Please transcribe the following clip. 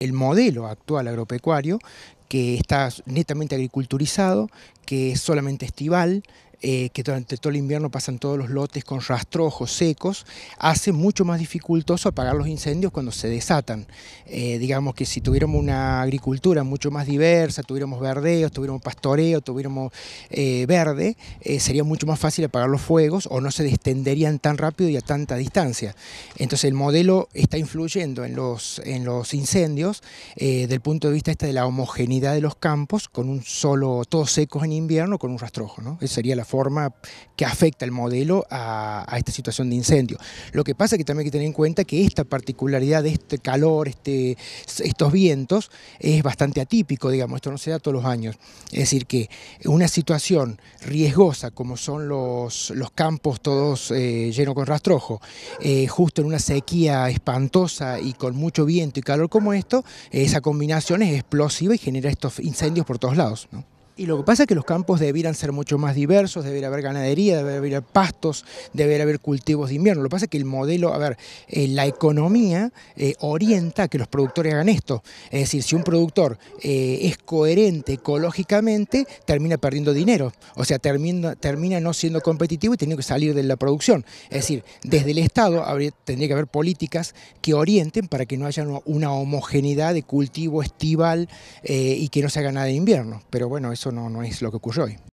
el modelo actual agropecuario, que está netamente agriculturizado, que es solamente estival, eh, que durante todo el invierno pasan todos los lotes con rastrojos secos, hace mucho más dificultoso apagar los incendios cuando se desatan. Eh, digamos que si tuviéramos una agricultura mucho más diversa, tuviéramos verdeos, tuviéramos pastoreo, tuviéramos eh, verde, sería mucho más fácil apagar los fuegos o no se extenderían tan rápido y a tanta distancia. Entonces el modelo está influyendo en los, en los incendios desde el punto de vista este de la homogeneidad de los campos con un solo, todos secos en invierno con un rastrojo. ¿no? Esa sería la forma que afecta el modelo a, esta situación de incendio. Lo que pasa es que también hay que tener en cuenta que esta particularidad de este calor, este, estos vientos, es bastante atípico, digamos, esto no se da todos los años. Es decir, que una situación riesgosa como son los, los campos todos eh, llenos con rastrojo, eh, justo en una sequía espantosa y con mucho viento y calor como esto, esa combinación es explosiva y genera estos incendios por todos lados. Y lo que pasa es que los campos debieran ser mucho más diversos, debería haber ganadería, debería haber pastos, debería haber cultivos de invierno. Lo que pasa es que el modelo, a ver, eh, la economía eh, orienta a que los productores hagan esto. Es decir, si un productor eh, es coherente ecológicamente, termina perdiendo dinero. O sea, termina, no siendo competitivo y tiene que salir de la producción. Es decir, desde el Estado tendría que haber políticas que orienten para que no haya una homogeneidad de cultivo estival y que no se haga nada de invierno. Pero bueno, eso no, no es lo que ocurrió hoy.